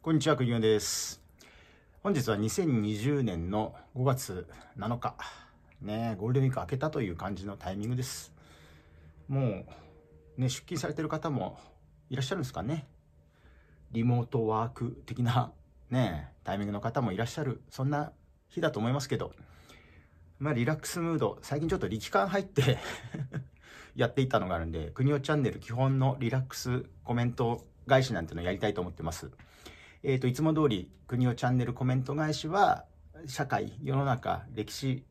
こんにちは、くぎおです。本日は2020年の5月7日。ね、ゴールデンウィーク明けたという感じのタイミングです。もう、ね、出勤されてる方もいらっしゃるんですかね。リモートワーク的な、ね、タイミングの方もいらっしゃる、そんな日だと思いますけど、まあ、リラックスムード、最近ちょっと力感入って やっていたのがあるんで、国をチャンネル基本のリラックスコメント返しなんてのやりたいと思ってます。えっ、ー、と、いつも通り、国をチャンネルコメント返しは、社会、世の中、歴史、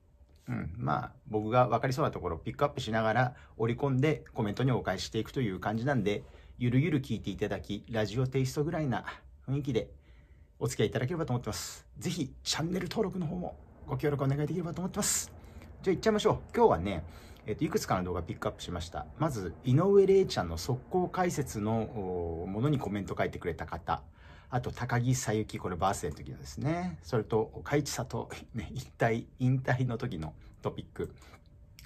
うん、まあ、僕が分かりそうなところをピックアップしながら織り込んでコメントにお返ししていくという感じなんで、ゆるゆる聞いていただき、ラジオテイストぐらいな雰囲気でお付き合いいただければと思ってます。ぜひ、チャンネル登録の方もご協力お願いできればと思ってます。じゃあ、いっちゃいましょう。今日はね、えっ、と、いくつかの動画ピックアップしました。まず、井上玲ちゃんの速攻解説のものにコメント書いてくれた方。あと高木さゆき、これバースデーの時のですね。それと岡市里、ね、一体、引退の時のトピック。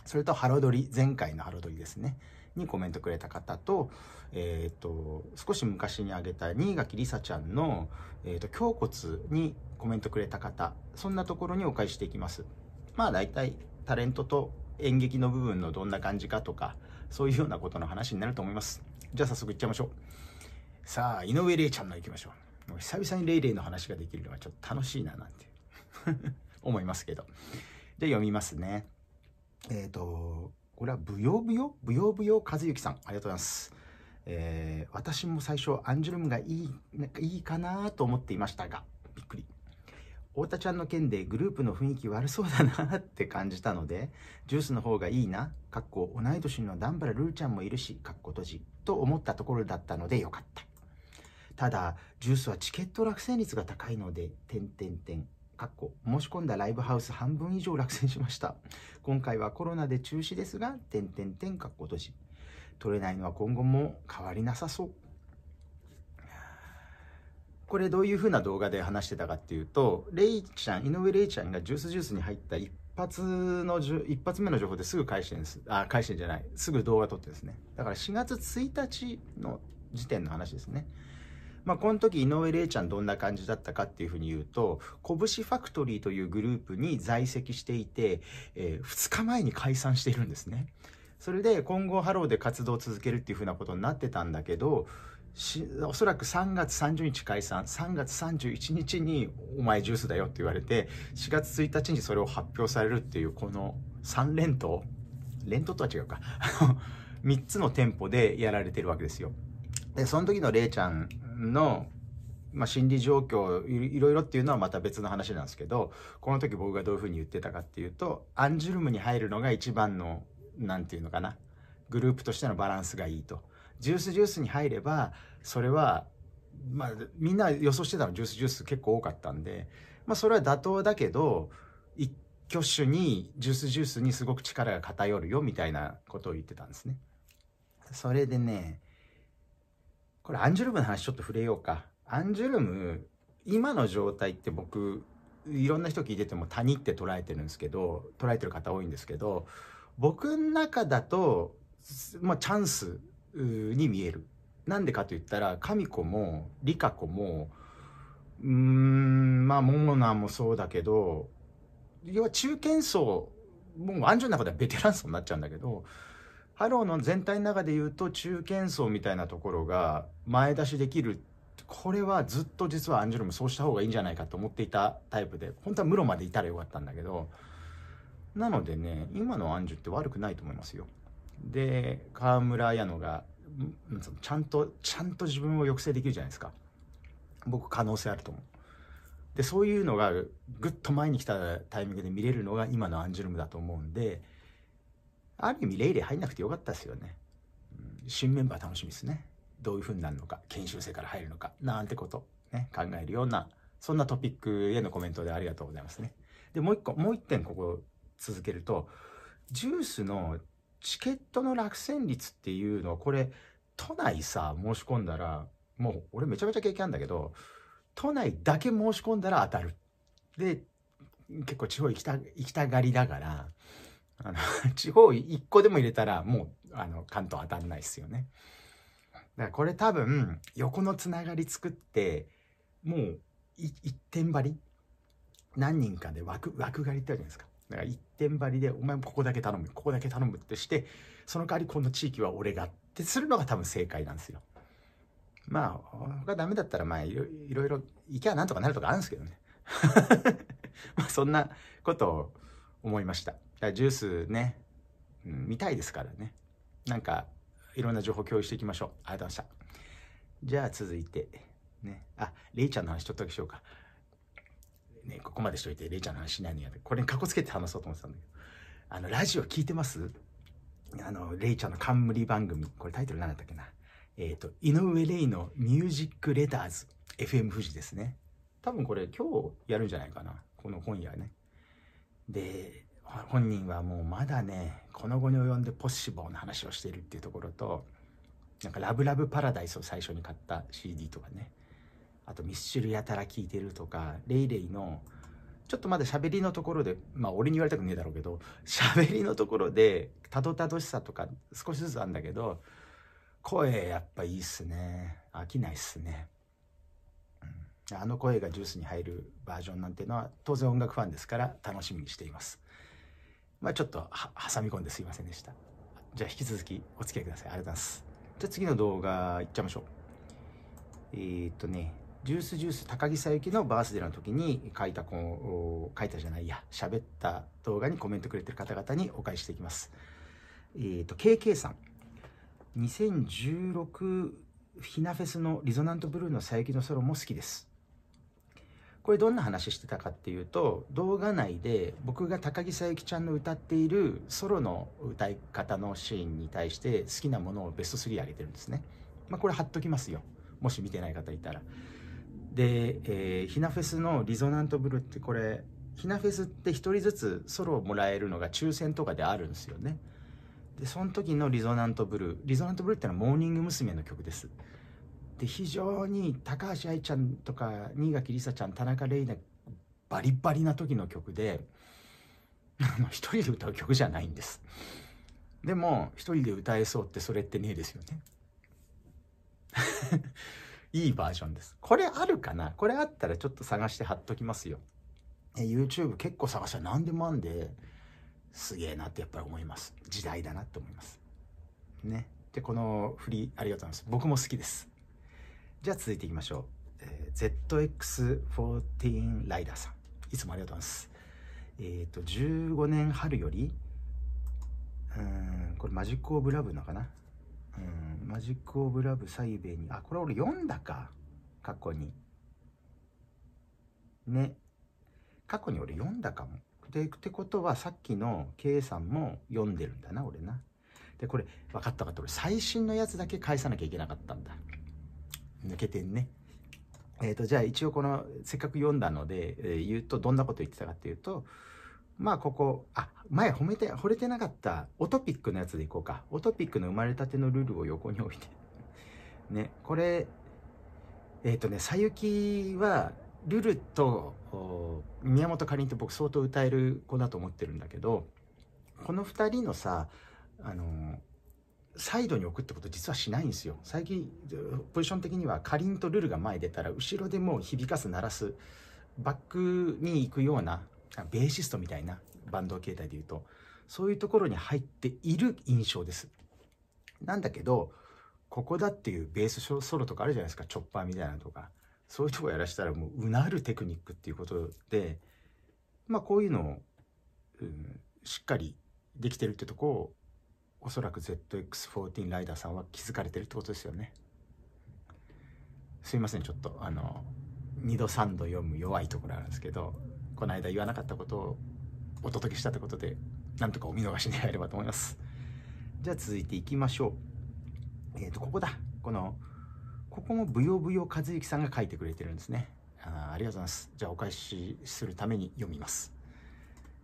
それとハロドリ、前回のハロドリですね。にコメントくれた方と、えっ、ー、と、少し昔にあげた新垣りさちゃんの、えっ、ー、と、胸骨にコメントくれた方、そんなところにお返していきます。まあ大体、タレントと演劇の部分のどんな感じかとか、そういうようなことの話になると思います。じゃあ早速いっちゃいましょう。さあ、井上玲ちゃんの行きましょう。久々にレイレイの話ができるのはちょっと楽しいななんて 思いますけど。で、読みますね。えっ、ー、と、これはぶよぶよぶよぶよ和幸さん。ありがとうございます。えー、私も最初アンジュルムがいい、なんかいいかなと思っていましたが、びっくり。太田ちゃんの件でグループの雰囲気悪そうだなって感じたので、ジュースの方がいいな、かっこ同い年の段原ルーちゃんもいるし、かっこ閉じ、と思ったところだったのでよかった。ただ、ジュースはチケット落選率が高いので、点点点。かっこ申し込んだライブハウス半分以上落選しました。今回はコロナで中止ですが、点点点かっこ閉じ。取れないのは今後も変わりなさそう。これどういう風な動画で話してたかっていうと、レイちゃん、井上レイちゃんがジュースジュースに入った一発の、一発目の情報ですぐ返してんです。あ、返してんじゃない。すぐ動画撮ってですね。だから4月1日の時点の話ですね。まあ、この時井上玲ちゃんどんな感じだったかっていうふうに言うと拳ファクトリーというグループに在籍していて、えー、2日前に解散しているんですね。それで今後ハローで活動を続けるっていうふうなことになってたんだけどおそらく3月30日解散3月31日に「お前ジュースだよ」って言われて4月1日にそれを発表されるっていうこの3連投連投とは違うか3 つの店舗でやられてるわけですよ。でその時のれいちゃんの、まあ、心理状況いろいろっていうのはまた別の話なんですけどこの時僕がどういうふうに言ってたかっていうとアンジュルムに入るのが一番の何て言うのかなグループとしてのバランスがいいと。ジュースジュースに入ればそれは、まあ、みんな予想してたのジュースジュース結構多かったんで、まあ、それは妥当だけど一挙手にジュースジュースにすごく力が偏るよみたいなことを言ってたんですね。それでねこれアンジュルムの話ちょっと触れようか。アンジュルム、今の状態って僕、いろんな人聞いてても谷って捉えてるんですけど、捉えてる方多いんですけど、僕の中だと、まあ、チャンスに見える。なんでかと言ったら、神子も、理香子も、うーん、まあ、モモナもそうだけど、要は中堅層、もうアンジュルムの中ではベテラン層になっちゃうんだけど、ハローの全体の中で言うと中堅層みたいなところが前出しできるこれはずっと実はアンジュルムそうした方がいいんじゃないかと思っていたタイプで本当は室までいたらよかったんだけどなのでね今のアンジュって悪くないと思いますよ。で川村綾乃がちゃんとちゃんと自分を抑制できるじゃないですか僕可能性あると思うでそういうのがぐっと前に来たタイミングで見れるのが今のアンジュルムだと思うんである意味、レイレイ入んなくてよかったですよね。うん、新メンバー楽しみですね。どういう風になるのか、研修生から入るのか、なんてこと、ね、考えるような、そんなトピックへのコメントでありがとうございますね。で、もう一個、もう一点ここ続けると、ジュースのチケットの落選率っていうのは、これ、都内さ、申し込んだら、もう俺めちゃめちゃ経験あるんだけど、都内だけ申し込んだら当たる。で、結構地方行きた、行きたがりだから、あの、地方1個でも入れたら、もう、あの、関東当たんないですよね。だからこれ多分、横のつながり作って、もう、一点張り何人かで枠、枠借りってあるじゃないですか。だから一点張りで、お前もここだけ頼む、ここだけ頼むってして、その代わりこの地域は俺がってするのが多分正解なんですよ。まあ、他ダメだったら、まあ、いろいろ、い行きゃなんとかなるとかあるんですけどね。まあ、そんなことを思いました。ジュースね、うん、見たいですからね。なんか、いろんな情報共有していきましょう。ありがとうございました。じゃあ続いて、ね。あ、レイちゃんの話ちょっとだけしようか。ね、ここまでしといて、レイちゃんの話しないのやこれにかこつけて話そうと思ってたんだけど。あの、ラジオ聞いてますあの、レイちゃんの冠番組。これタイトル何だったっけな。えっ、ー、と、井上レイのミュージックレターズ。FM 富士ですね。多分これ今日やるんじゃないかな。この今夜ね。で、本人はもうまだねこの後に及んでポッシボーの話をしているっていうところとなんか「ラブラブパラダイス」を最初に買った CD とかねあとミスチルやたら聴いてるとかレイレイのちょっとまだ喋りのところでまあ俺に言われたくねえだろうけど喋りのところでたどたどしさとか少しずつあるんだけど声やっぱいいっすね飽きないっすね、うん、あの声がジュースに入るバージョンなんてのは当然音楽ファンですから楽しみにしていますまあ、ちょっと挟み込んですいませんでした。じゃあ引き続きお付き合いください。ありがとうございます。じゃあ次の動画いっちゃいましょう。えー、っとね、ジュースジュース高木さゆきのバースデーの時に書いたこ、書いたじゃないや、喋った動画にコメントくれてる方々にお返ししていきます。えー、っと、KK さん。2016ひなフェスのリゾナントブルーのさゆきのソロも好きです。これどんな話してたかっていうと動画内で僕が高木さゆきちゃんの歌っているソロの歌い方のシーンに対して好きなものをベスト3上げてるんですね。まあ、これ貼っときますよもし見てない方いたら。で、えー、ひなフェスの「リゾナントブルー」ってこれひなフェスって1人ずつソロをもらえるのが抽選とかであるんですよね。でその時の「リゾナントブルー」「リゾナントブルー」ってのはモーニング娘。の曲です。で非常に高橋愛ちゃんとか新垣梨紗ちゃん田中玲奈バリバリな時の曲で一人で歌う曲じゃないんですでも一人で歌えそうってそれってねえですよね いいバージョンですこれあるかなこれあったらちょっと探して貼っときますよ YouTube 結構探したら何でもあんですげえなってやっぱり思います時代だなって思いますねでこの振りありがとうございます僕も好きですじゃあ続いていきましょう、えー、ZX14 ライダーさんいつもありがとうございますえっ、ー、と15年春よりうんこれマジック・オブ・ラブのかなうんマジック・オブ・ラブサイベにあこれ俺読んだか過去にね過去に俺読んだかもでってことはさっきの K さんも読んでるんだな俺なでこれ分かった分かった俺最新のやつだけ返さなきゃいけなかったんだ抜けてんね。えっ、ー、と、じゃあ一応この、せっかく読んだので、えー、言うと、どんなこと言ってたかっていうと、まあここ、あ、前褒めて、惚れてなかったオトピックのやつでいこうか。オトピックの生まれたてのルールを横に置いて。ね、これ、えっ、ー、とね、さゆきは、ルルと宮本かりんって僕相当歌える子だと思ってるんだけど、この2人のさ、あのーサイドに置くってこと実はしないんですよ。最近、ポジション的にはかりんとルルが前出たら、後ろでもう響かす、鳴らす、バックに行くような、ベーシストみたいなバンド形態で言うと、そういうところに入っている印象です。なんだけど、ここだっていうベースソロとかあるじゃないですか、チョッパーみたいなのとか。そういうとこやらしたらもううなるテクニックっていうことで、まあこういうのを、うん、しっかりできてるってとこをおそらく ZX14 ライダーさんは気づかれてるってことですよねすいませんちょっとあの2度3度読む弱いところあるんですけどこの間言わなかったことをお届けしたってことでなんとかお見逃し願えればと思いますじゃあ続いていきましょうえっ、ー、とここだこのここもぶよぶよ和之さんが書いてくれてるんですねあありがとうございますじゃあお返しするために読みます、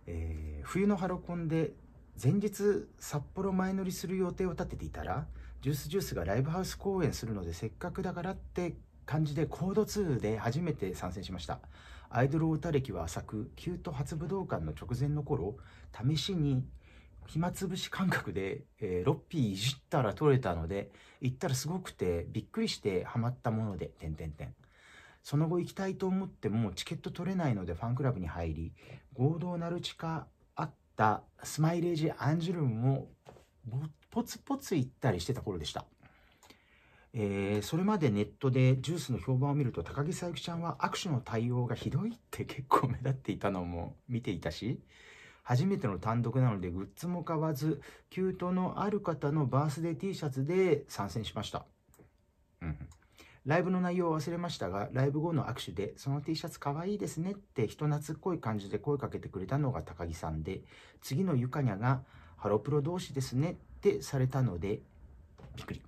えー、冬のハロコンで前日札幌前乗りする予定を立てていたらジュースジュースがライブハウス公演するのでせっかくだからって感じでコード2で初めて参戦しましたアイドルたれ、歴は浅く旧都初武道館の直前の頃試しに暇つぶし感覚で、えー、ロッピーいじったら取れたので行ったらすごくてびっくりしてハマったもので点点点その後行きたいと思ってもチケット取れないのでファンクラブに入り合同ナルチ下ったスマイレージ・アンジュルムもポツポツ行ったりしてた頃でした。えー、それまでネットでジュースの評判を見ると高木さゆきちゃんは握手の対応がひどいって結構目立っていたのも見ていたし初めての単独なのでグッズも買わずートのある方のバースデー T シャツで参戦しました、うん、ライブの内容を忘れましたが、ライブ後の握手で、その T シャツかわいいですねって人懐っこい感じで声かけてくれたのが高木さんで、次のゆかにゃが、ハロプロ同士ですねってされたので、びっくり。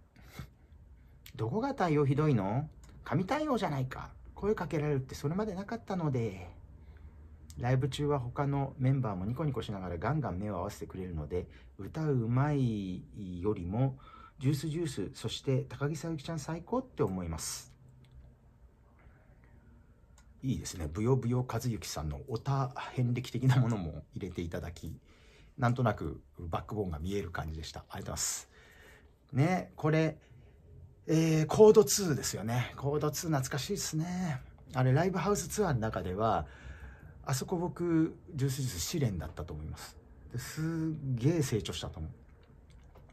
どこが対応ひどいの神対応じゃないか。声かけられるってそれまでなかったので。ライブ中は他のメンバーもニコニコしながらガンガン目を合わせてくれるので、歌うまいよりも、ジュースジュース、そして高木さゆきちゃん最高って思います。いいですね。ぶよぶよ和幸さんのおた遍歴的なものも入れていただき、なんとなくバックボーンが見える感じでした。ありがとうございます。ね、これ、えー、コード2ですよね。コード2懐かしいですね。あれ、ライブハウスツアーの中では、あそこ僕、ジュースジュース試練だったと思います。ですげえ成長したと思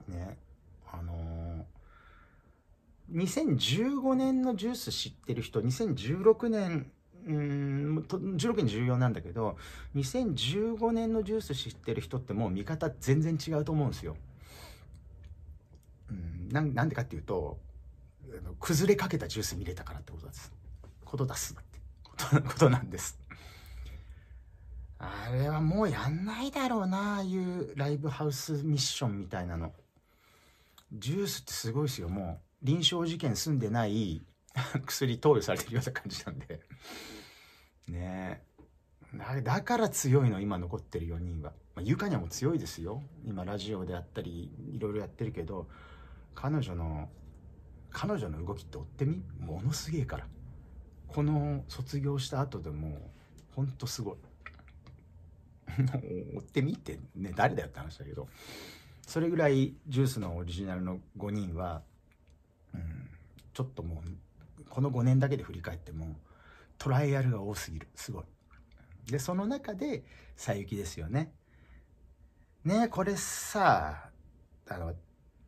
う。ね。あのー、2015年のジュース知ってる人、2016年、うん、16年重要なんだけど、2015年のジュース知ってる人ってもう見方全然違うと思うんですよ。うん、ななんでかっていうと、崩れかけたジュース見れたからってことです。こと出すって ことなんです。あれはもうやんないだろうな、ああいうライブハウスミッションみたいなの。ジュースってすごいですよ。もう、臨床事験済んでない 薬投与されてるような感じなんでねえ。だから強いの、今残ってる4人は。まあ、ゆかにゃも強いですよ。今、ラジオであったり、いろいろやってるけど、彼女の、彼女の動きって追ってみものすげえから。この卒業した後でも、ほんとすごい。追ってみってね、誰だよって話だけど。それぐらいジュースのオリジナルの5人は、うん、ちょっともうこの5年だけで振り返ってもトライアルが多すぎるすごいでその中で「さゆき」ですよねねこれさあの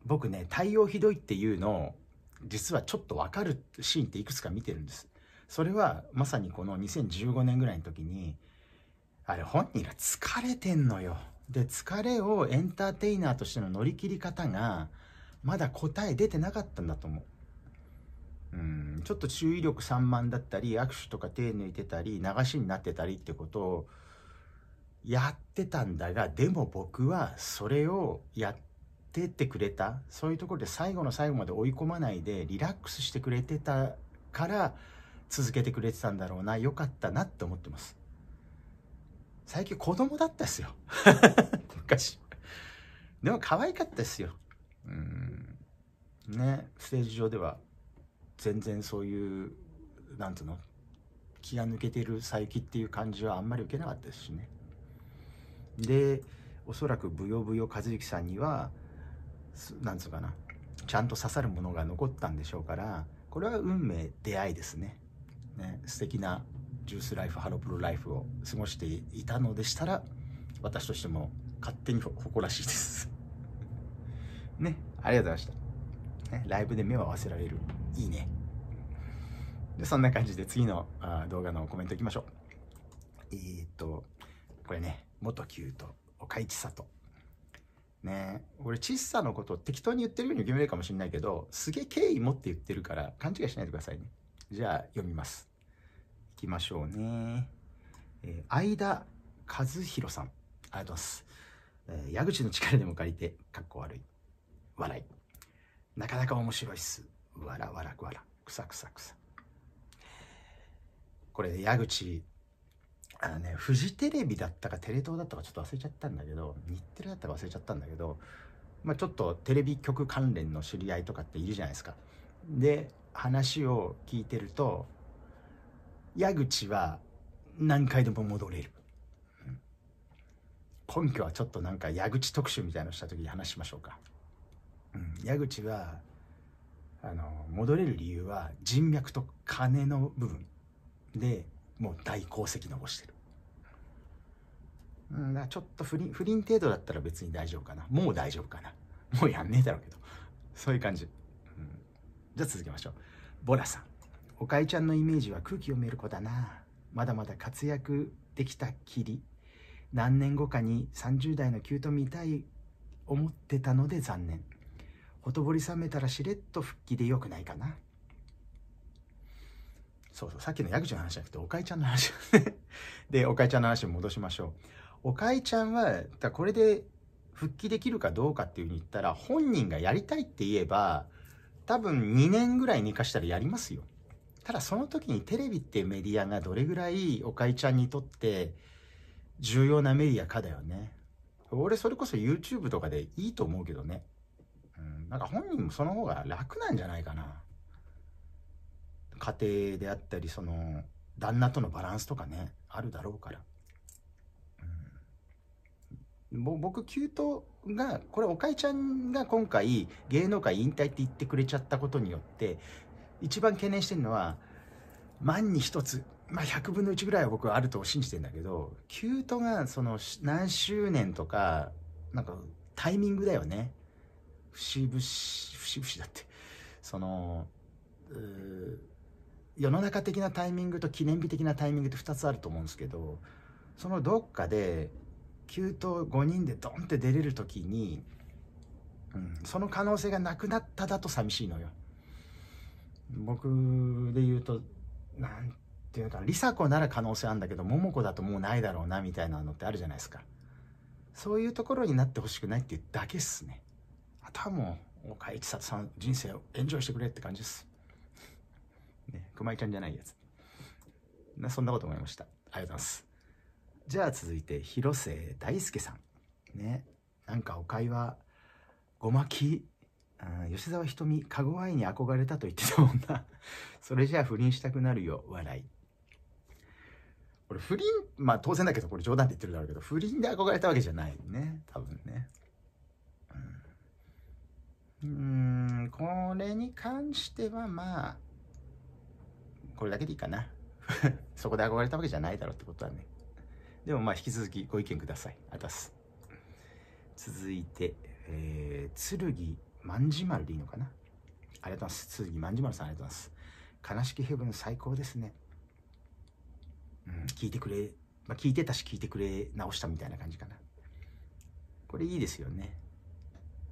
僕ね対応ひどいっていうのを実はちょっと分かるシーンっていくつか見てるんですそれはまさにこの2015年ぐらいの時にあれ本人ら疲れてんのよで疲れをエンターテイナーとしての乗り切り方がまだ答え出てなかったんだと思ううんちょっと注意力散漫だったり握手とか手抜いてたり流しになってたりってことをやってたんだがでも僕はそれをやってってくれたそういうところで最後の最後まで追い込まないでリラックスしてくれてたから続けてくれてたんだろうな良かったなって思ってます最近子供だったっすよ。昔。でも可愛かったですよ。うん。ね、ステージ上では全然そういう、なんつうの気が抜けてる佐伯っていう感じはあんまり受けなかったですしね。で、おそらくブヨブヨ和之さんには、なんつうかな、ちゃんと刺さるものが残ったんでしょうから、これは運命、出会いですね。ね素敵なジュースライフハロプロライフを過ごしていたのでしたら私としても勝手に誇らしいです ねありがとうございました、ね、ライブで目を合わせられるいいねでそんな感じで次のあ動画のコメントいきましょうえー、っとこれね元キュート岡市里ね俺ちっさのこと適当に言ってるように決めるかもしれないけどすげえ敬意持って言ってるから勘違いしないでくださいねじゃあ読みますきましょうね。えー、相田和弘さん、ありがとうございます。えー、矢口の力でも借りて、かっこ悪い。笑い。なかなか面白いっす。わらわらわら。くさくさくさ。これ、矢口、あのね、フジテレビだったかテレ東だったかちょっと忘れちゃったんだけど、日テレだったか忘れちゃったんだけど、まあ、ちょっとテレビ局関連の知り合いとかっているじゃないですか。で、話を聞いてると、矢口は何回でも戻れる、根拠はちょっとなんか矢口特集みたいのした時に話しましょうか、うん、矢口はあの戻れる理由は人脈と金の部分でもう大功績残してる、うん、だちょっと不倫不倫程度だったら別に大丈夫かなもう大丈夫かなもうやんねえだろうけどそういう感じ、うん、じゃあ続けましょうボラさんおかえちゃんのイメージは空気読める子だな。まだまだ活躍できたきり。何年後かに30代のキュート見たい思ってたので残念。ほとぼり冷めたらしれっと復帰でよくないかな。そうそう、さっきの矢口の話じゃなくて、おかえちゃんの話でね。で、おかえちゃんの話に戻しましょう。おかえちゃんは、だこれで復帰できるかどうかっていうふうに言ったら、本人がやりたいって言えば、多分2年ぐらい寝かしたらやりますよ。ただその時にテレビっていうメディアがどれぐらいおかいちゃんにとって重要なメディアかだよね。俺それこそ YouTube とかでいいと思うけどね。うん、なんか本人もその方が楽なんじゃないかな。家庭であったり、その旦那とのバランスとかね、あるだろうから。うん、僕、急騰が、これ、おかいちゃんが今回、芸能界引退って言ってくれちゃったことによって、一番懸念してるのは万に一つまあ、100分の1ぐらいは僕はあると信じてんだけどキュートがその何周年とかなんかタイミングだよね節々節々だってその世の中的なタイミングと記念日的なタイミングって2つあると思うんですけどそのどっかでート5人でドンって出れる時に、うん、その可能性がなくなっただと寂しいのよ。僕で言うとなんていうか梨紗子なら可能性あるんだけど桃子だともうないだろうなみたいなのってあるじゃないですかそういうところになってほしくないっていうだけっすねあとはもう岡井千里さん人生をエンジョイしてくれって感じですね熊井ちゃんじゃないやつなそんなこと思いましたありがとうございますじゃあ続いて広瀬大輔さんねなんかおかいはごまき吉沢ひとみ、かご愛に憧れたと言ってたもんな。それじゃあ不倫したくなるよ、笑い。これ不倫、まあ当然だけど、これ冗談って言ってるだろうけど、不倫で憧れたわけじゃないね。多分ね。うん、ん、これに関してはまあ、これだけでいいかな。そこで憧れたわけじゃないだろうってことはね。でもまあ引き続きご意見ください。あたす。続いて、えー、剣まんじまるでいいのかなありがとうございます。次、木まんじまさんありがとうございます。悲しきヘブン最高ですね。うん、聞いてくれ、まあ、聞いてたし聞いてくれ直したみたいな感じかな。これいいですよね。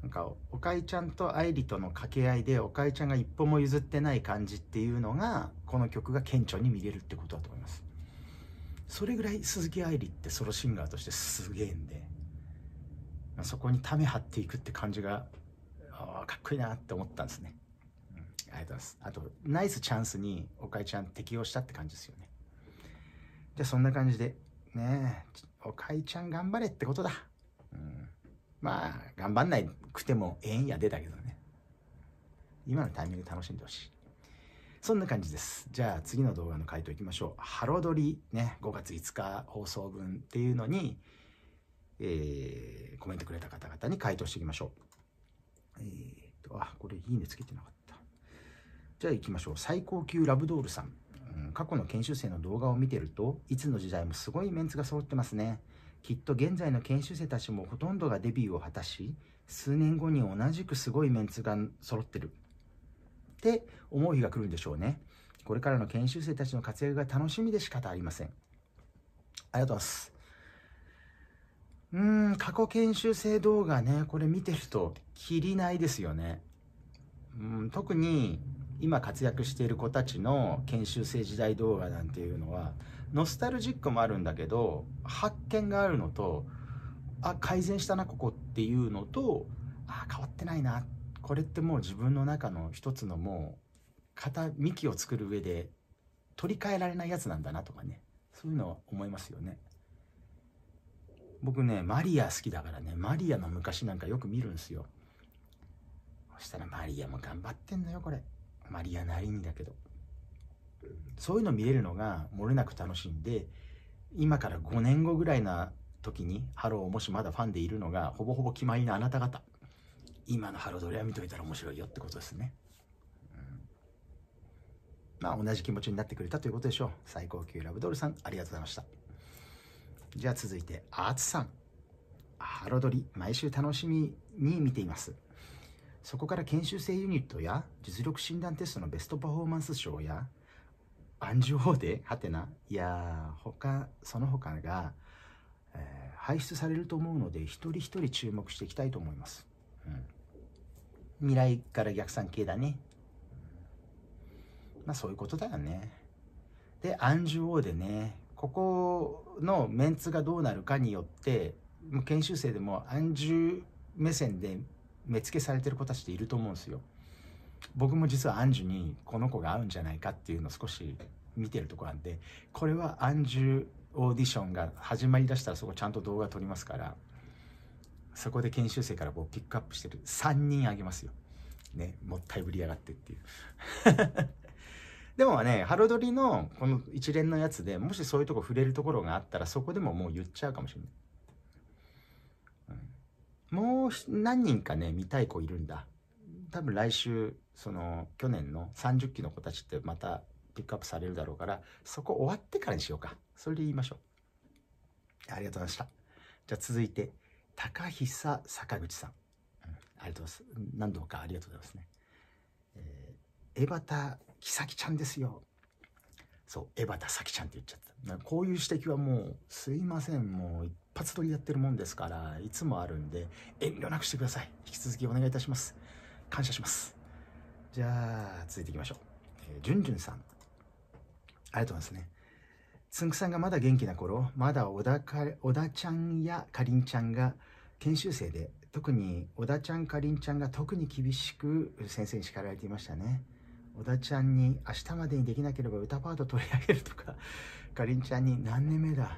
なんか、おかいちゃんと愛理との掛け合いで、おかいちゃんが一歩も譲ってない感じっていうのが、この曲が顕著に見れるってことだと思います。それぐらい鈴木愛理ってソロシンガーとしてすげえんで、まあ、そこにため張っていくって感じがかっこいいなって思ったんですね、うん、ありがとうございますあとナイスチャンスに岡えちゃん適応したって感じですよねじゃあそんな感じでねえかえちゃん頑張れってことだ、うん、まあ頑張んないくてもええんやでだけどね今のタイミング楽しんでほしいそんな感じです。じゃあ次の動画の回答いきましょう。ハロドリね、5月5日放送分っていうのに、えー、コメントくれた方々に回答していきましょう。えー、っと、あ、これいいねつけてなかった。じゃあ行きましょう。最高級ラブドールさん。うん、過去の研修生の動画を見てると、いつの時代もすごいメンツが揃ってますね。きっと現在の研修生たちもほとんどがデビューを果たし、数年後に同じくすごいメンツが揃ってる。って思う日が来るんでしょうね。これからの研修生たちの活躍が楽しみで仕方ありません。ありがとうございます。うん、過去研修生動画ね、これ見てると、きりないですよね。うん、特に、今活躍している子たちの研修生時代動画なんていうのは、ノスタルジックもあるんだけど、発見があるのと、あ、改善したな、ここっていうのと、あ、変わってないな。これってもう自分の中の一つのもう、型、幹を作る上で、取り替えられないやつなんだなとかね。そういうのは思いますよね。僕ねマリア好きだからねマリアの昔なんかよく見るんですよそしたらマリアも頑張ってんだよこれマリアなりにだけどそういうの見れるのが漏れなく楽しんで今から5年後ぐらいな時にハローもしまだファンでいるのがほぼほぼ決まりのあなた方今のハロードレは見といたら面白いよってことですね、うん、まあ同じ気持ちになってくれたということでしょう最高級ラブドールさんありがとうございましたじゃあ続いて、アーツさん。ハロドリ、毎週楽しみに見ています。そこから研修生ユニットや実力診断テストのベストパフォーマンス賞やアンジ暗オーデ、ハテナや他その他が、えー、輩出されると思うので一人一人注目していきたいと思います、うん、未来から逆算系だねまあそういうことだよねでアンジ暗オーデねここのメンツがどうなるかによって研修生でも安住目線で目付けされてる子たちっていると思うんですよ。僕も実はアンジュにこの子が合うんじゃないかっていうのを少し見てるとこなんでこれはアンジュオーディションが始まりだしたらそこちゃんと動画撮りますからそこで研修生からこうピックアップしてる3人あげますよ。ねもったいぶりやがってっていうでもね、ハロドリのこの一連のやつでもしそういうとこ触れるところがあったらそこでももう言っちゃうかもしれない。うん、もう何人かね、見たい子いるんだ。多分来週、その去年の30期の子たちってまたピックアップされるだろうから、そこ終わってからにしようか。それで言いましょう。ありがとうございました。じゃあ続いて、高久坂口さん。ありがとうございます。何度かありがとうございますね。えー、エバ木崎ちゃんですよ。そう、江端咲ちゃんって言っちゃった。こういう指摘はもう、すいません、もう一発撮りやってるもんですから、いつもあるんで、遠慮なくしてください。引き続きお願いいたします。感謝します。じゃあ、続いていきましょう。えー、じゅんじゅんさん。ありがとうございますね。つんくさんがまだ元気な頃、まだ小田か小田ちゃんやかりんちゃんが研修生で、特に小田ちゃん、かりんちゃんが特に厳しく先生に叱られていましたね。小田ちゃんに明日までにできなければ歌パート取り上げるとか、かりんちゃんに何年目だ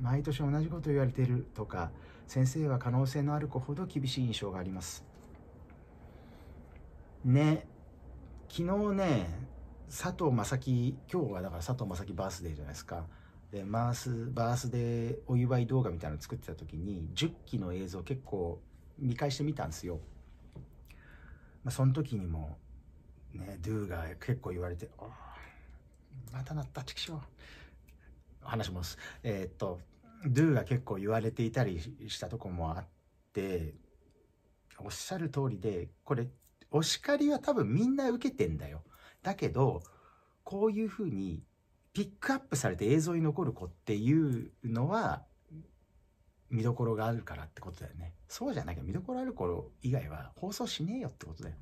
毎年同じこと言われてるとか、先生は可能性のある子ほど厳しい印象があります。ね、昨日ね、佐藤正樹、今日はだから佐藤正樹バースデーじゃないですか。で、マース、バースデーお祝い動画みたいなの作ってた時に、10期の映像結構見返してみたんですよ。まあ、その時にもね、ドゥが結構言われて、またなった、チキショ話します。えー、っと、ドゥが結構言われていたりしたとこもあって、おっしゃる通りで、これ、お叱りは多分みんな受けてんだよ。だけど、こういうふうにピックアップされて映像に残る子っていうのは、見どころがあるからってことだよね。そうじゃなきゃ見どころある頃以外は放送しねえよってことだよ。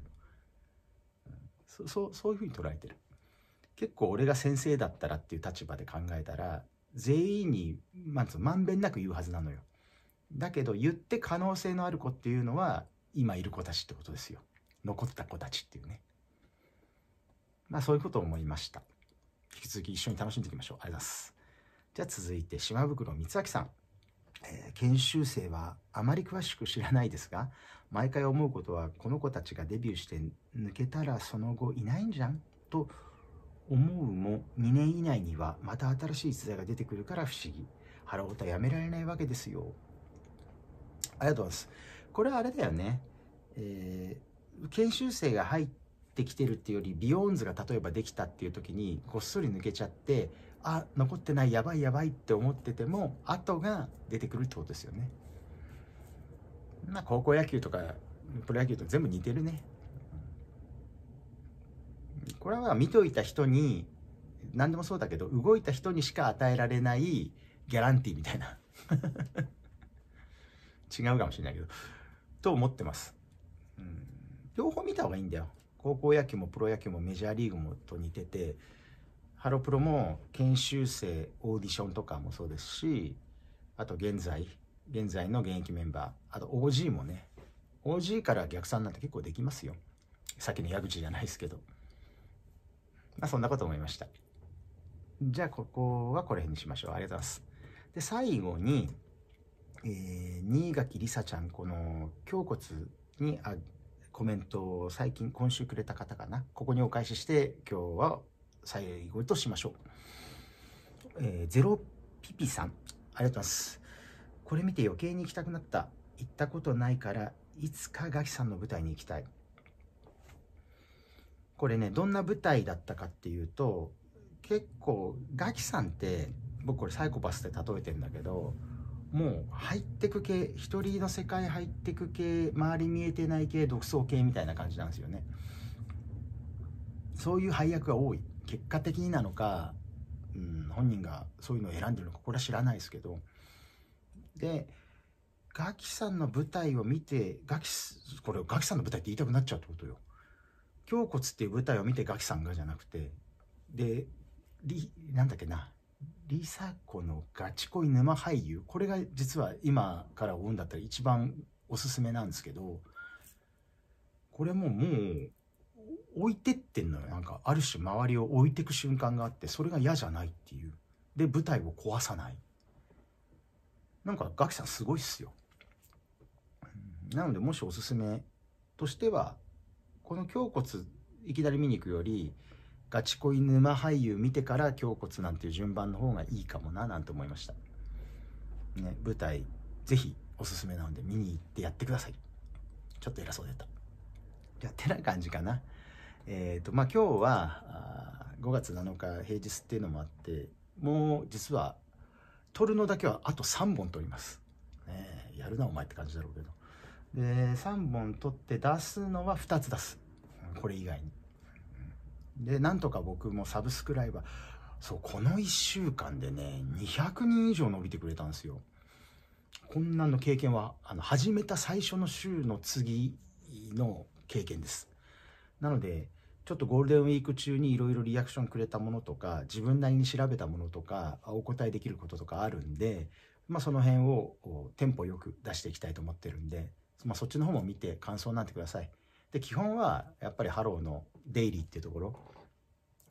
そそそういうふうに捉えてる結構俺が先生だったらっていう立場で考えたら全員にまずまんべんなく言うはずなのよだけど言って可能性のある子っていうのは今いる子たちってことですよ残った子たちっていうねまあそういうことを思いました引き続き一緒に楽しんでいきましょうありがとうございますじゃあ続いて島袋光明さん、えー、研修生はあまり詳しく知らないですが毎回思うことはこの子たちがデビューして抜けたらその後いないんじゃんと思うも2年以内にはまた新しい逸材が出てくるから不思議腹ごたやめられないわけですよありがとうございますこれはあれだよねえー、研修生が入ってきてるっていうよりビヨーンズが例えばできたっていう時にごっそり抜けちゃってあ残ってないやばいやばいって思ってても後が出てくるってことですよねまあ高校野球とかプロ野球と全部似てるねこれは見といた人に何でもそうだけど動いた人にしか与えられないギャランティーみたいな 違うかもしれないけどと思ってます、うん、両方見た方がいいんだよ高校野球もプロ野球もメジャーリーグもと似ててハロプロも研修生オーディションとかもそうですしあと現在現在の現役メンバー、あと OG もね、OG から逆算なんて結構できますよ。さっきの矢口じゃないですけど。まあそんなこと思いました。じゃあここはこれにしましょう。ありがとうございます。で、最後に、えー、新垣りさちゃん、この、胸骨にあコメントを最近、今週くれた方かな。ここにお返しして、今日は最後としましょう。えー、ゼロピピさん、ありがとうございます。これ見て余計に行きたくなった行ったことないからいつかガキさんの舞台に行きたいこれねどんな舞台だったかっていうと結構ガキさんって僕これサイコパスって例えてんだけどもう入ってく系一人の世界入ってく系周り見えてない系独創系みたいな感じなんですよねそういう配役が多い結果的になのか、うん、本人がそういうのを選んでるのかこれは知らないですけどで、ガキさんの舞台を見て、ガキ、これガキさんの舞台って言いたくなっちゃうってことよ。胸骨っていう舞台を見てガキさんがじゃなくて、で、り、なんだっけな、りさ子のガチ恋沼俳優。これが実は今から追うんだったら一番おすすめなんですけど、これももう、置いてってんのよ。なんか、ある種周りを置いてく瞬間があって、それが嫌じゃないっていう。で、舞台を壊さない。なんかガキさんすごいっすよ。なのでもしおすすめとしてはこの胸骨いきなり見に行くよりガチ恋沼俳優見てから胸骨なんていう順番の方がいいかもななんて思いました。ね、舞台ぜひおすすめなので見に行ってやってください。ちょっと偉そうだった。やってな感じかな。えっ、ー、と、まあ今日は5月7日平日っていうのもあって、もう実は取るのだけはあと3本取ります。ねやるなお前って感じだろうけど。で、3本取って出すのは2つ出す。これ以外に。で、なんとか僕もサブスクライバー、そう、この1週間でね、200人以上伸びてくれたんですよ。こんなの経験は、あの、始めた最初の週の次の経験です。なので、ちょっとゴールデンウィーク中にいろいろリアクションくれたものとか自分なりに調べたものとかお答えできることとかあるんで、まあ、その辺をテンポよく出していきたいと思ってるんで、まあ、そっちの方も見て感想なんてください。で基本はやっぱりハローのデイリーっていうところを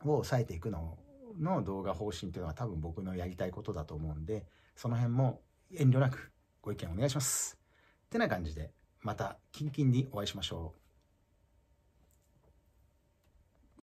抑えていくのの動画方針っていうのは多分僕のやりたいことだと思うんでその辺も遠慮なくご意見お願いします。ってな感じでまたキンキンにお会いしましょう。